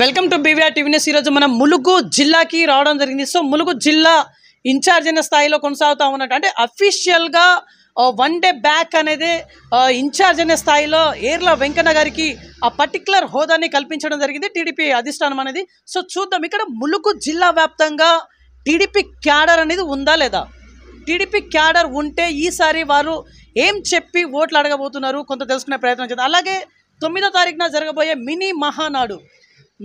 welcome to BVR TV news ఈరోజు మనం ములుగు జిల్లాకి రావడం జరిగింది సో ములుగు జిల్లా ఇన్ఛార్జ్ అయిన స్థాయిలో కొనసాగుతూ ఉన్నట్టు అంటే అఫీషియల్గా వన్ డే బ్యాక్ అనేది ఇన్ఛార్జ్ అయిన స్థాయిలో ఏర్ల వెంకన్న గారికి ఆ పర్టికులర్ హోదాని కల్పించడం జరిగింది టీడీపీ అధిష్టానం అనేది సో చూద్దాం ఇక్కడ ములుగు జిల్లా వ్యాప్తంగా టీడీపీ క్యాడర్ అనేది ఉందా లేదా టీడీపీ క్యాడర్ ఉంటే ఈసారి వారు ఏం చెప్పి ఓట్లు అడగబోతున్నారు కొంత తెలుసుకునే ప్రయత్నం చేద్దాం అలాగే తొమ్మిదో తారీఖున జరగబోయే మినీ మహానాడు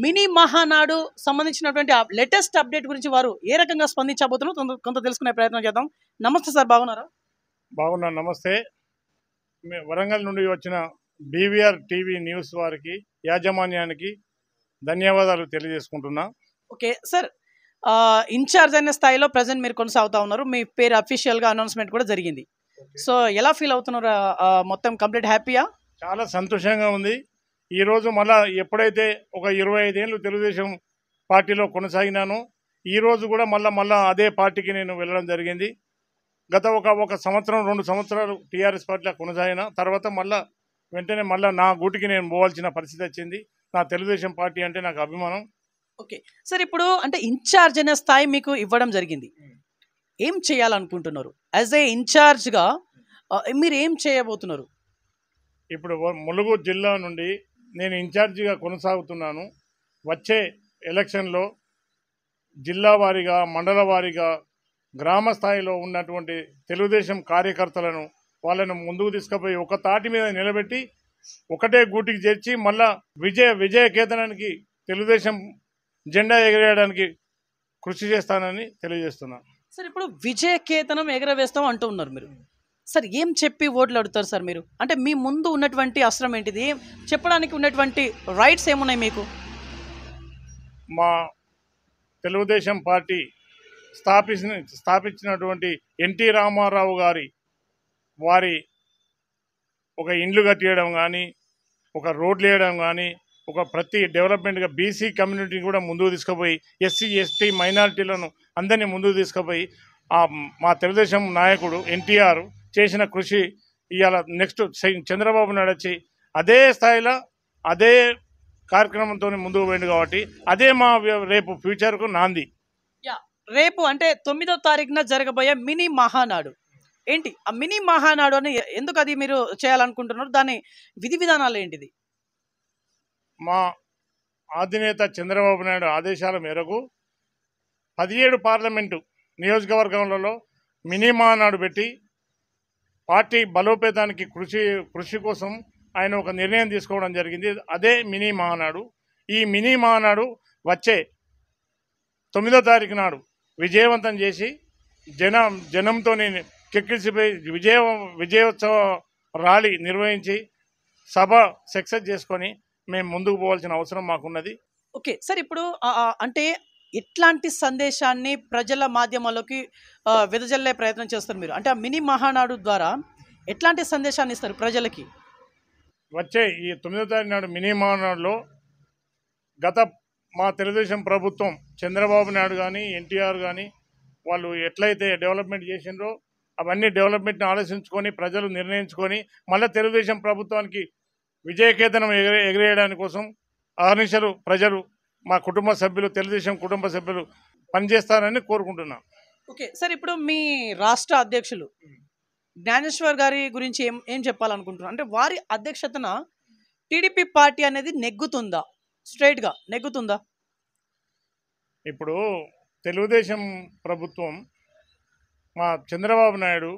మినీ మహానాడు సంబంధించినటువంటి లేటెస్ట్ అప్డేట్ గురించి వారు ఏ రకంగా స్పందించబోతున్నారు కొంత తెలుసుకునే ప్రయత్నం చేద్దాం నమస్తే సార్ బాగున్నారా బాగున్నా నమస్తే వరంగల్ నుండి వచ్చిన బీవీఆర్ టీవీ న్యూస్ వారికి యాజమాన్యానికి ధన్యవాదాలు తెలియజేసుకుంటున్నా ఓకే సార్ ఇన్ఛార్జ్ అనే స్థాయిలో ప్రజెంట్ మీరు కొనసాగుతూ ఉన్నారు మీ పేరు అఫీషియల్గా అనౌన్స్మెంట్ కూడా జరిగింది సో ఎలా ఫీల్ అవుతున్నారు మొత్తం కంప్లీట్ హ్యాపీయా చాలా సంతోషంగా ఉంది ఈరోజు మళ్ళా ఎప్పుడైతే ఒక ఇరవై ఐదేళ్ళు తెలుగుదేశం పార్టీలో కొనసాగినానో ఈరోజు కూడా మళ్ళా మళ్ళా అదే పార్టీకి నేను వెళ్ళడం జరిగింది గత ఒక ఒక సంవత్సరం రెండు సంవత్సరాలు టీఆర్ఎస్ పార్టీలో కొనసాగిన తర్వాత మళ్ళా వెంటనే మళ్ళీ నా గూటికి నేను పోవాల్సిన పరిస్థితి వచ్చింది నా తెలుగుదేశం పార్టీ అంటే నాకు అభిమానం ఓకే సార్ ఇప్పుడు అంటే ఇన్ఛార్జ్ అనే స్థాయి మీకు ఇవ్వడం జరిగింది ఏం చేయాలనుకుంటున్నారు యాజ్ ఏ ఇన్ఛార్జ్గా మీరు ఏం చేయబోతున్నారు ఇప్పుడు ములుగు జిల్లా నుండి నేను ఇన్ఛార్జిగా కొనసాగుతున్నాను వచ్చే ఎలక్షన్లో జిల్లా వారీగా మండల వారీగా గ్రామ స్థాయిలో ఉన్నటువంటి తెలుగుదేశం కార్యకర్తలను వాళ్ళను ముందుకు తీసుకుపోయి ఒక తాటి మీద నిలబెట్టి ఒకటే గూటికి చేర్చి మళ్ళా విజయ విజయ కేతనానికి తెలుగుదేశం జెండా ఎగరేయడానికి కృషి చేస్తానని తెలియజేస్తున్నాను సార్ ఇప్పుడు విజయ కేతనం ఎగరవేస్తాం అంటూ ఉన్నారు మీరు సార్ ఏం చెప్పి ఓట్లు అడుగుతారు సార్ మీరు అంటే మీ ముందు ఉన్నటువంటి అవసరం ఏంటిది చెప్పడానికి ఉన్నటువంటి రైట్స్ ఏమున్నాయి మీకు మా తెలుగుదేశం పార్టీ స్థాపించిన స్థాపించినటువంటి ఎన్టీ రామారావు గారి వారి ఒక ఇండ్లు కట్టేయడం కానీ ఒక రోడ్లు వేయడం కానీ ఒక ప్రతి డెవలప్మెంట్గా బీసీ కమ్యూనిటీని కూడా ముందుకు తీసుకుపోయి ఎస్సీ ఎస్టీ మైనారిటీలను అందరినీ ముందుకు తీసుకుపోయి మా తెలుగుదేశం నాయకుడు ఎన్టీఆర్ చేసిన కృషి ఇవాళ నెక్స్ట్ చంద్రబాబు నాయుడు వచ్చి అదే స్థాయిలో అదే కార్యక్రమంతో ముందుకు పోయింది కాబట్టి అదే మా రేపు ఫ్యూచర్కు నాంది రేపు అంటే తొమ్మిదో తారీఖున జరగబోయే మినీ మహానాడు ఏంటి ఆ మినీ మహానాడు అని ఎందుకు అది మీరు చేయాలనుకుంటున్నారు దాని విధి విధానాలు ఏంటిది మా అధినేత చంద్రబాబు నాయుడు ఆదేశాల మేరకు పదిహేడు పార్లమెంటు నియోజకవర్గంలో మినీ మహానాడు పెట్టి పార్టీ బలోపేతానికి కృషి కృషి కోసం ఆయన ఒక నిర్ణయం తీసుకోవడం జరిగింది అదే మినీ మహానాడు ఈ మినీ మహానాడు వచ్చే తొమ్మిదో తారీఖు నాడు విజయవంతం చేసి జన జనంతో కెక్కిసిపోయి విజయ విజయోత్సవ ర్యాలీ నిర్వహించి సభ సక్సెస్ చేసుకొని మేము ముందుకు పోవాల్సిన అవసరం మాకున్నది ఓకే సార్ ఇప్పుడు అంటే ఇట్లాంటి సందేశాన్ని ప్రజల మాధ్యమాల్లోకి విదజల్లే ప్రయత్నం చేస్తారు మీరు అంటే ఆ మినీ మహానాడు ద్వారా ఎట్లాంటి సందేశాన్ని ఇస్తారు ప్రజలకి వచ్చే ఈ తొమ్మిదో తారీఖు నాడు మినీ మహానాడులో గత మా తెలుగుదేశం ప్రభుత్వం చంద్రబాబు నాయుడు కానీ ఎన్టీఆర్ కానీ వాళ్ళు ఎట్లయితే డెవలప్మెంట్ చేసిండ్రో అవన్నీ డెవలప్మెంట్ని ఆలోచించుకొని ప్రజలు నిర్ణయించుకొని మళ్ళీ తెలుగుదేశం ప్రభుత్వానికి విజయకేతనం ఎగరే ఎగిరేయడాని కోసం అహర్నిశలు ప్రజలు మా కుటుంబ సభ్యులు తెలుగుదేశం కుటుంబ సభ్యులు పనిచేస్తారని కోరుకుంటున్నాం ఓకే సార్ ఇప్పుడు మీ రాష్ట్ర అధ్యక్షులు జ్ఞానేశ్వర్ గారి గురించి ఏం ఏం చెప్పాలనుకుంటున్నారు అంటే వారి అధ్యక్షతన టీడీపీ పార్టీ అనేది నెగ్గుతుందా స్ట్రైట్గా నెగ్గుతుందా ఇప్పుడు తెలుగుదేశం ప్రభుత్వం మా చంద్రబాబు నాయుడు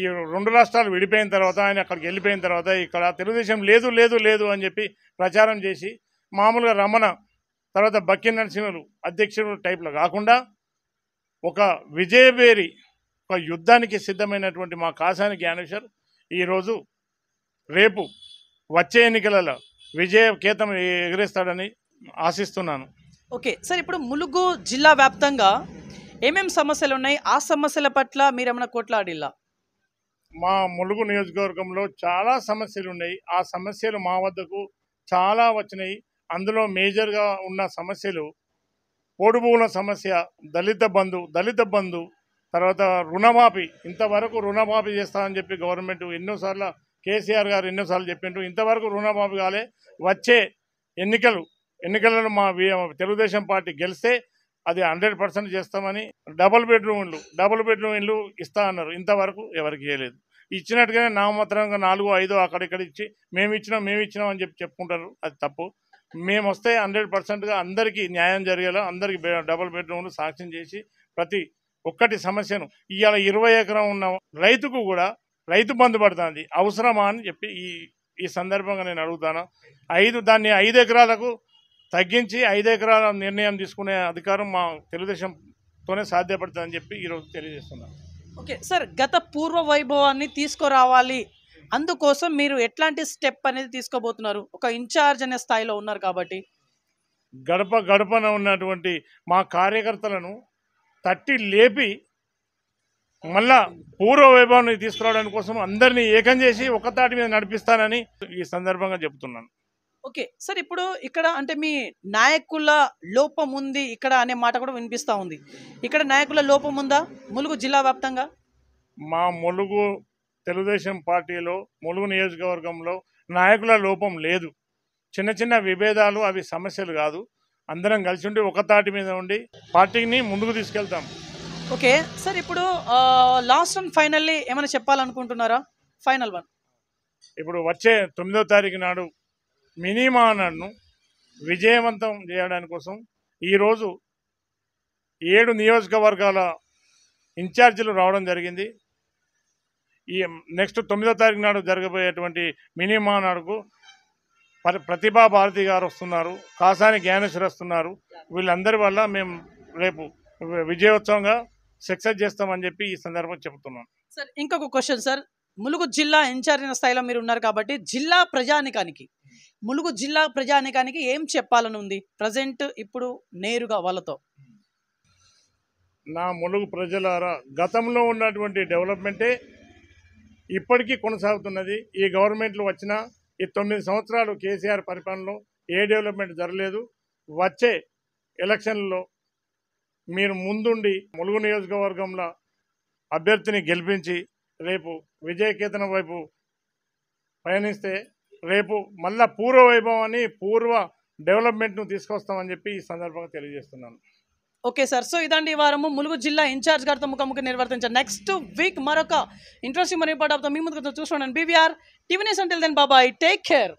ఈ రెండు రాష్ట్రాలు విడిపోయిన తర్వాత ఆయన అక్కడికి వెళ్ళిపోయిన తర్వాత ఇక్కడ తెలుగుదేశం లేదు లేదు లేదు అని చెప్పి ప్రచారం చేసి మామూలుగా రమణ తర్వాత బక్కి నరసింహులు అధ్యక్షుడు టైప్లో కాకుండా ఒక విజయబేరి ఒక యుద్ధానికి సిద్ధమైనటువంటి మా కాసాని జ్ఞానేశ్వర్ ఈరోజు రేపు వచ్చే ఎన్నికలలో విజయ కేతం ఎగరేస్తాడని ఆశిస్తున్నాను ఓకే సార్ ఇప్పుడు ములుగు జిల్లా వ్యాప్తంగా ఏమేమి సమస్యలు ఉన్నాయి ఆ సమస్యల పట్ల మీరేమైనా కోట్లాడిల్లా మా ములుగు నియోజకవర్గంలో చాలా సమస్యలు ఉన్నాయి ఆ సమస్యలు మా వద్దకు చాలా వచ్చినాయి అందులో మేజర్గా ఉన్న సమస్యలు పోడుభూముల సమస్య దళిత బంధు దళిత బంధు తర్వాత రుణమాఫీ ఇంతవరకు రుణమాఫీ చేస్తామని చెప్పి గవర్నమెంట్ ఎన్నోసార్లు కేసీఆర్ గారు ఎన్నోసార్లు చెప్పిండ్రు ఇంతవరకు రుణమాఫీ కాలే వచ్చే ఎన్నికలు ఎన్నికలను మా తెలుగుదేశం పార్టీ గెలిస్తే అది హండ్రెడ్ పర్సెంట్ చేస్తామని డబుల్ బెడ్రూమ్ డబుల్ బెడ్రూమ్ ఇండ్లు ఇస్తా అన్నారు ఇంతవరకు ఎవరికి చేయలేదు ఇచ్చినట్టుగానే నామమాత్రంగా నాలుగు ఐదో అక్కడిక్కడ ఇచ్చి మేము ఇచ్చినాం మేము ఇచ్చినాం అని చెప్పి చెప్పుకుంటారు అది తప్పు మేము వస్తే హండ్రెడ్ పర్సెంట్గా అందరికీ న్యాయం జరిగేలా అందరికీ డబుల్ బెడ్రూమ్లు సాక్ష్యం చేసి ప్రతి ఒక్కటి సమస్యను ఇవాళ ఇరవై ఎకరం ఉన్న రైతుకు కూడా రైతు బంధు పడుతుంది అవసరమా అని చెప్పి ఈ ఈ సందర్భంగా నేను అడుగుతాను ఐదు దాన్ని ఐదు ఎకరాలకు తగ్గించి ఐదు ఎకరాల నిర్ణయం తీసుకునే అధికారం మా తెలుగుదేశంతోనే సాధ్యపడుతుందని చెప్పి ఈరోజు తెలియజేస్తున్నాను ఓకే సార్ గత పూర్వ వైభవాన్ని తీసుకురావాలి అందుకోసం మీరు ఎట్లాంటి స్టెప్ అనేది తీసుకోబోతున్నారు ఒక ఇన్ఛార్జ్ అనే స్థాయిలో ఉన్నారు కాబట్టి గడప గడపన ఉన్నటువంటి మా కార్యకర్తలను తట్టి లేపి మళ్ళా పూర్వ వైభవాన్ని తీసుకురావడం కోసం అందరినీ ఏకం చేసి తాటి మీద నడిపిస్తానని ఈ సందర్భంగా చెబుతున్నాను ఓకే సార్ ఇప్పుడు ఇక్కడ అంటే మీ నాయకుల లోపం ఉంది ఇక్కడ అనే మాట కూడా వినిపిస్తూ ఉంది ఇక్కడ నాయకుల లోపం ఉందా ములుగు జిల్లా వ్యాప్తంగా మా ములుగు తెలుగుదేశం పార్టీలో ములుగు నియోజకవర్గంలో నాయకుల లోపం లేదు చిన్న చిన్న విభేదాలు అవి సమస్యలు కాదు అందరం కలిసి ఉండి ఒక తాటి మీద ఉండి పార్టీని ముందుకు తీసుకెళ్తాం ఓకే సార్ ఇప్పుడు లాస్ట్ వన్ ఫైనల్లీ ఏమైనా చెప్పాలనుకుంటున్నారా ఫైనల్ వన్ ఇప్పుడు వచ్చే తొమ్మిదో తారీఖు నాడు మినిమా విజయవంతం చేయడానికి కోసం ఈరోజు ఏడు నియోజకవర్గాల ఇన్ఛార్జీలు రావడం జరిగింది ఈ నెక్స్ట్ తొమ్మిదో తారీఖు నాడు జరగబోయేటువంటి మినిమా నాడుకు ప్రతిభా భారతి గారు వస్తున్నారు కాసాని జ్ఞానేశ్వర్ వస్తున్నారు వీళ్ళందరి వల్ల మేము రేపు విజయోత్సవంగా సక్సెస్ చేస్తామని చెప్పి ఈ సందర్భం చెబుతున్నాం సార్ ఇంకొక క్వశ్చన్ సార్ ములుగు జిల్లా ఇన్ఛార్జ్ స్థాయిలో మీరు ఉన్నారు కాబట్టి జిల్లా ప్రజానికానికి ములుగు జిల్లా ప్రజానికానికి ఏం చెప్పాలని ఉంది ప్రజెంట్ ఇప్పుడు నేరుగా వాళ్ళతో నా ములుగు ప్రజలారా గతంలో ఉన్నటువంటి డెవలప్మెంటే ఇప్పటికీ కొనసాగుతున్నది ఈ గవర్నమెంట్లు వచ్చిన ఈ తొమ్మిది సంవత్సరాలు కేసీఆర్ పరిపాలనలో ఏ డెవలప్మెంట్ జరగలేదు వచ్చే ఎలక్షన్లలో మీరు ముందుండి ములుగు నియోజకవర్గంలో అభ్యర్థిని గెలిపించి రేపు విజయకేతనం వైపు పయనిస్తే రేపు మళ్ళా పూర్వ వైభవాన్ని పూర్వ డెవలప్మెంట్ను తీసుకొస్తామని చెప్పి ఈ సందర్భంగా తెలియజేస్తున్నాను ఓకే సార్ సో ఇదండి వారము ములుగు జిల్లా ఇన్ఛార్జ్ గారితో ముఖాముఖి నిర్వర్తించారు నెక్స్ట్ వీక్ మరొక ఇంట్రెస్టింగ్ మనీ పాట మీ ముందు చూసుకోండి బీవీఆర్ టీవీనెస్ అంటే దెన్ బాబాయ్ టేక్ కేర్